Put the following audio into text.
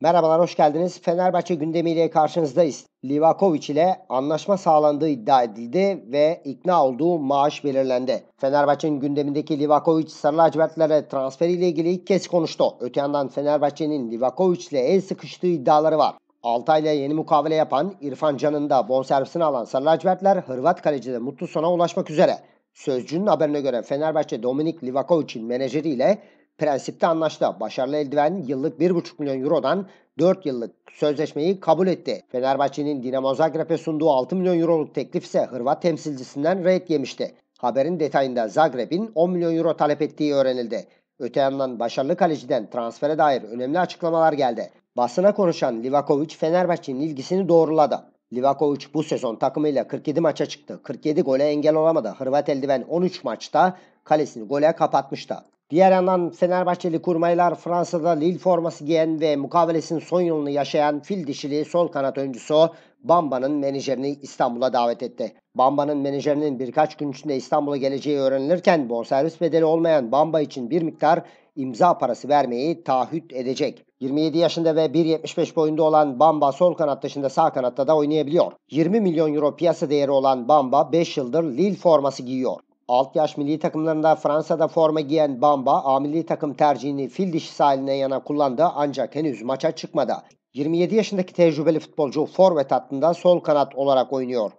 Merhabalar, hoş geldiniz. Fenerbahçe gündemiyle karşınızdayız. Livakovic ile anlaşma sağlandığı iddia edildi ve ikna olduğu maaş belirlendi. Fenerbahçe'nin gündemindeki Livakovic sarı lacivertlere transferiyle ilgili ilk kez konuştu. Öte yandan Fenerbahçe'nin Livakovic ile el sıkıştığı iddiaları var. Altay ile yeni mukavele yapan İrfan Can'ın da bonservisini alan sarı lacivertler Hırvat kalecide mutlu sona ulaşmak üzere. Sözcünün haberine göre Fenerbahçe Dominik Livakovic'in menajeriyle prensipte anlaştı. Başarılı eldiven yıllık 1,5 milyon eurodan 4 yıllık sözleşmeyi kabul etti. Fenerbahçe'nin Dinamo Zagreb'e sunduğu 6 milyon euroluk teklif ise Hırvat temsilcisinden red yemişti. Haberin detayında Zagreb'in 10 milyon euro talep ettiği öğrenildi. Öte yandan başarılı kaleciden transfere dair önemli açıklamalar geldi. Basına konuşan Livakovic Fenerbahçe'nin ilgisini doğruladı. Livakovic bu sezon takımıyla 47 maça çıktı. 47 gole engel olamadı. Hırvat eldiven 13 maçta kalesini gole kapatmıştı. Diğer yandan Fenerbahçeli kurmaylar Fransa'da Lille forması giyen ve mukavelesinin son yılını yaşayan fil dişili sol kanat oyuncusu Bamba'nın menajerini İstanbul'a davet etti. Bamba'nın menajerinin birkaç gün içinde İstanbul'a geleceği öğrenilirken bonservis bedeli olmayan Bamba için bir miktar imza parası vermeyi taahhüt edecek. 27 yaşında ve 1.75 boyunda olan Bamba sol kanat dışında sağ kanatta da oynayabiliyor. 20 milyon euro piyasa değeri olan Bamba 5 yıldır Lille forması giyiyor. Alt yaş milli takımlarında Fransa'da forma giyen Bamba, A milli takım tercihini fil dişi sahiline yana kullandı ancak henüz maça çıkmadı. 27 yaşındaki tecrübeli futbolcu forvet hattında sol kanat olarak oynuyor.